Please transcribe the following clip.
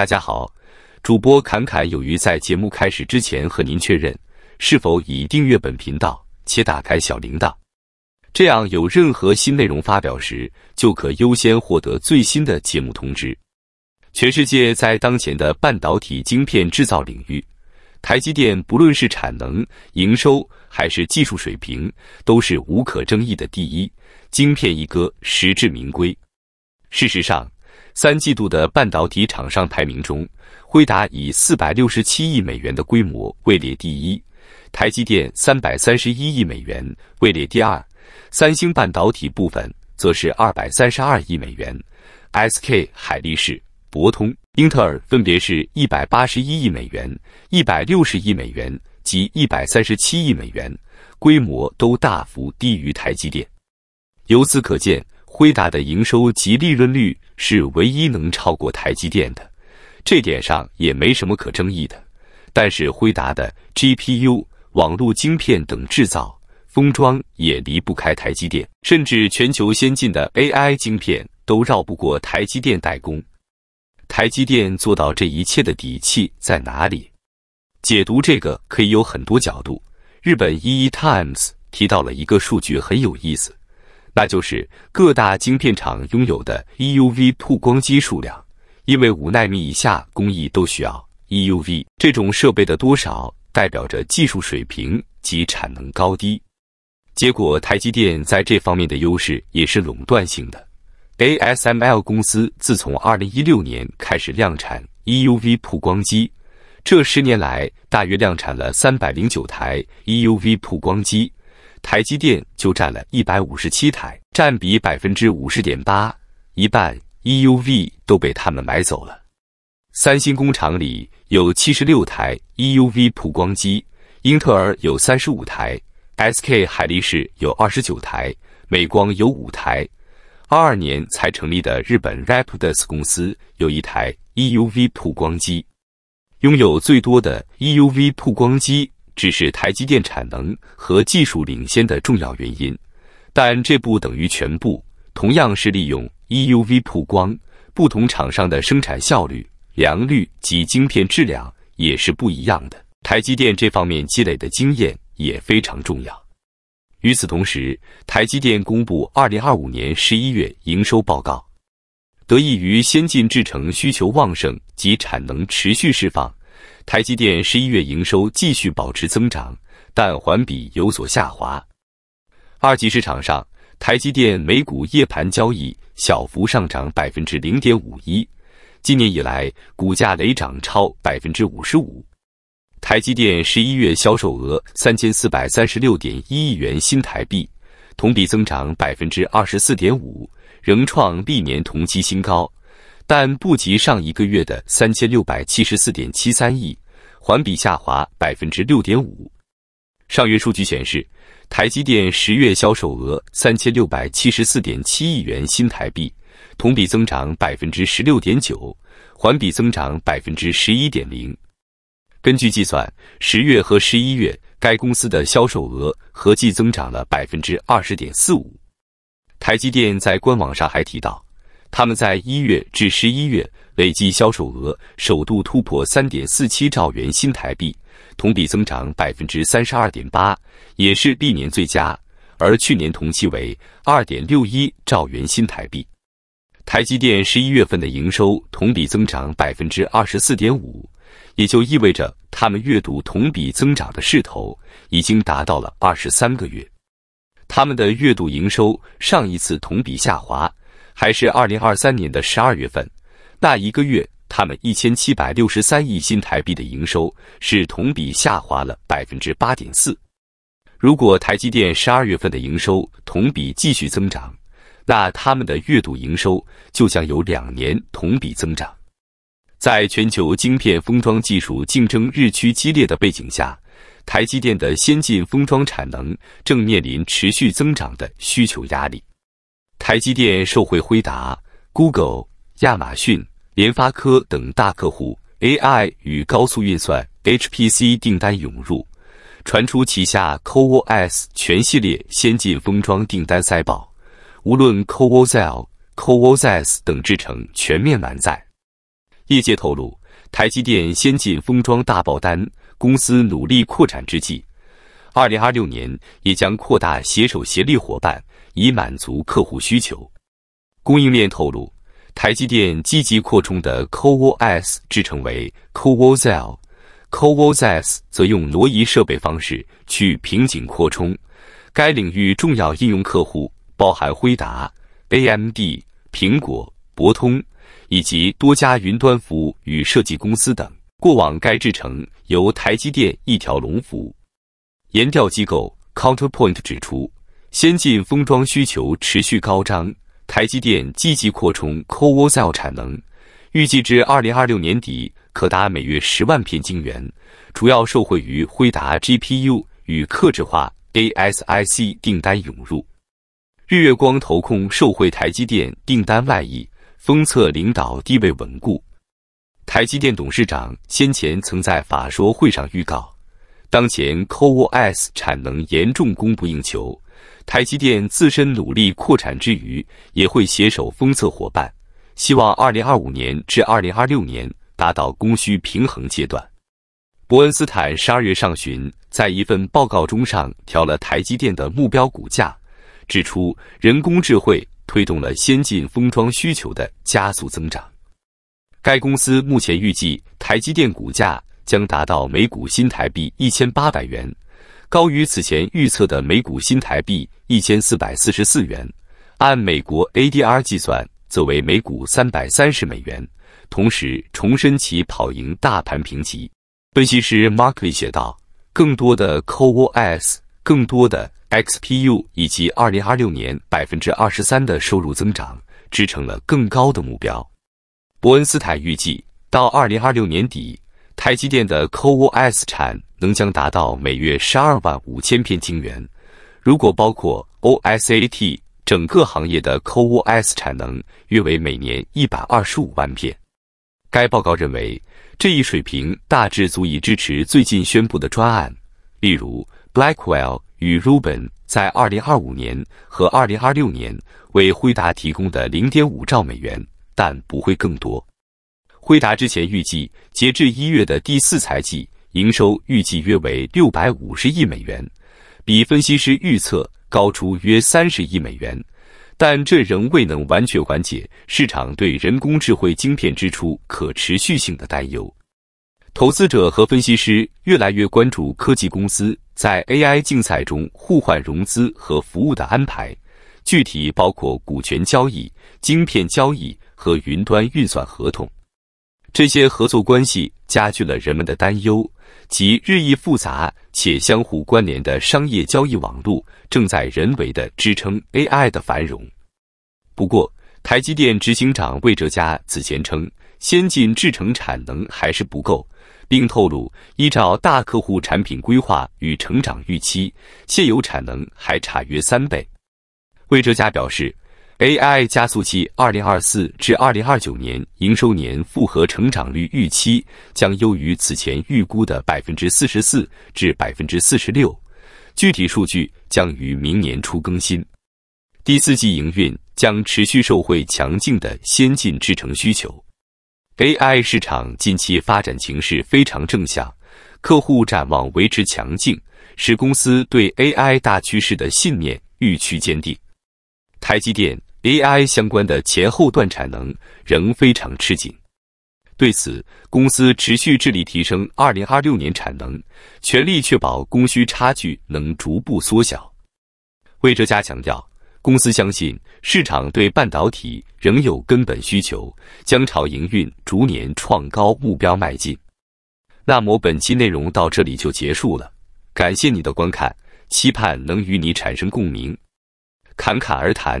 大家好，主播侃侃有余在节目开始之前和您确认，是否已订阅本频道且打开小铃铛？这样有任何新内容发表时，就可优先获得最新的节目通知。全世界在当前的半导体晶片制造领域，台积电不论是产能、营收还是技术水平，都是无可争议的第一，晶片一哥，实至名归。事实上，三季度的半导体厂商排名中，辉达以四百六十七亿美元的规模位列第一，台积电三百三十一亿美元位列第二，三星半导体部分则是二百三十二亿美元，SK 海力士、博通、英特尔分别是一百八十一亿美元、一百六十亿美元及一百三十七亿美元，规模都大幅低于台积电。由此可见。辉达的营收及利润率是唯一能超过台积电的，这点上也没什么可争议的。但是辉达的 GPU、网络晶片等制造封装也离不开台积电，甚至全球先进的 AI 晶片都绕不过台积电代工。台积电做到这一切的底气在哪里？解读这个可以有很多角度。日本《EE Times》提到了一个数据，很有意思。那就是各大晶片厂拥有的 EUV 曝光机数量，因为五纳米以下工艺都需要 EUV 这种设备的多少，代表着技术水平及产能高低。结果，台积电在这方面的优势也是垄断性的。ASML 公司自从二零一六年开始量产 EUV 曝光机，这十年来大约量产了三百零九台 EUV 曝光机。台积电就占了一百五十七台，占比百分之五十点八，一半 EUV 都被他们买走了。三星工厂里有七十六台 EUV 曝光机，英特尔有三十五台，SK 海力士有二十九台，美光有五台。二二年才成立的日本 Rapides 公司有一台 EUV 曝光机，拥有最多的 EUV 曝光机。只是台积电产能和技术领先的重要原因，但这不等于全部。同样是利用 EUV 曝光，不同厂商的生产效率、良率及晶片质量也是不一样的。台积电这方面积累的经验也非常重要。与此同时，台积电公布二零二五年十一月营收报告，得益于先进制程需求旺盛及产能持续释放。台积电十一月营收继续保持增长，但环比有所下滑。二级市场上，台积电每股夜盘交易小幅上涨百分之零点五一，今年以来股价累涨超百分之五十五。台积电十一月销售额三千四百三十六点一亿元新台币，同比增长百分之二十四点五，仍创历年同期新高。但不及上一个月的三千六百七十四点七三亿，环比下滑百分之六点五。上月数据显示，台积电十月销售额三千六百七十四点七亿元新台币，同比增长百分之十六点九，环比增长百分之十一点零。根据计算，十月和十一月该公司的销售额合计增长了百分之二十点四五。台积电在官网上还提到。他们在一月至十一月累计销售额首度突破三点四七兆元新台币，同比增长百分之三十二点八，也是历年最佳。而去年同期为二点六一兆元新台币。台积电十一月份的营收同比增长百分之二十四点五，也就意味着他们月度同比增长的势头已经达到了二十三个月。他们的月度营收上一次同比下滑。还是二零二三年的十二月份，那一个月，他们一千七百六十三亿新台币的营收是同比下滑了百分之八点四。如果台积电十二月份的营收同比继续增长，那他们的月度营收就将有两年同比增长。在全球晶片封装技术竞争日趋激烈的背景下，台积电的先进封装产能正面临持续增长的需求压力。台积电受惠辉达、Google、亚马逊、联发科等大客户 AI 与高速运算 HPC 订单涌入，传出旗下 CoWoS 全系列先进封装订单赛爆，无论 CoWoL、CoWoS 等制程全面满载。业界透露，台积电先进封装大爆单，公司努力扩展之际。二零二六年也将扩大携手协力伙伴，以满足客户需求。供应链透露，台积电积极扩充的 CoWoS 制成为 CoWoL，CoWoS 则用挪移设备方式去瓶颈扩充。该领域重要应用客户包含辉达、AMD、苹果、博通以及多家云端服务与设计公司等。过往该制程由台积电一条龙服务。研调机构 Counterpoint 指出，先进封装需求持续高涨，台积电积极扩充 CoWoS l 产能，预计至二零二六年底可达每月十万片晶圆，主要受惠于辉达 GPU 与客制化 ASIC 订单涌入。日月光投控受惠台积电订单外溢，封测领导地位稳固。台积电董事长先前曾在法说会上预告。当前，CoWoS 产能严重供不应求，台积电自身努力扩产之余，也会携手封测伙伴，希望2025年至2026年达到供需平衡阶段。伯恩斯坦十二月上旬在一份报告中上调了台积电的目标股价，指出人工智慧推动了先进封装需求的加速增长。该公司目前预计台积电股价。将达到每股新台币一千八百元，高于此前预测的每股新台币一千四百四十四元。按美国 ADR 计算，则为每股三百三十美元。同时重申其跑赢大盘评级。分析师 Markley 写道：“更多的 Coos，更多的 XPU，以及二零二六年百分之二十三的收入增长，支撑了更高的目标。”伯恩斯坦预计到二零二六年底。台积电的 CoWoS 产能将达到每月十二万五千片晶圆，如果包括 OSAT，整个行业的 CoWoS 产能约为每年一百二十五万片。该报告认为，这一水平大致足以支持最近宣布的专案，例如 Blackwell 与 Ruben 在二零二五年和二零二六年为辉达提供的零点五兆美元，但不会更多。辉达之前，预计截至一月的第四财季营收预计约为六百五十亿美元，比分析师预测高出约三十亿美元，但这仍未能完全缓解市场对人工智能晶片支出可持续性的担忧。投资者和分析师越来越关注科技公司在 AI 竞赛中互换融资和服务的安排，具体包括股权交易、晶片交易和云端运算合同。这些合作关系加剧了人们的担忧，及日益复杂且相互关联的商业交易网络正在人为的支撑 AI 的繁荣。不过，台积电执行长魏哲嘉此前称，先进制程产能还是不够，并透露依照大客户产品规划与成长预期，现有产能还差约三倍。魏哲嘉表示。AI 加速器，二零二四至二零二九年营收年复合成长率预期将优于此前预估的百分之四十四至百分之四十六，具体数据将于明年初更新。第四季营运将持续受惠强劲的先进制程需求。AI 市场近期发展形势非常正向，客户展望维持强劲，使公司对 AI 大趋势的信念愈趋坚定。台积电。AI 相关的前后段产能仍非常吃紧，对此，公司持续致力提升2026年产能，全力确保供需差距能逐步缩小。魏哲嘉强调，公司相信市场对半导体仍有根本需求，将朝营运逐年创高目标迈进。那么本期内容到这里就结束了，感谢你的观看，期盼能与你产生共鸣。侃侃而谈。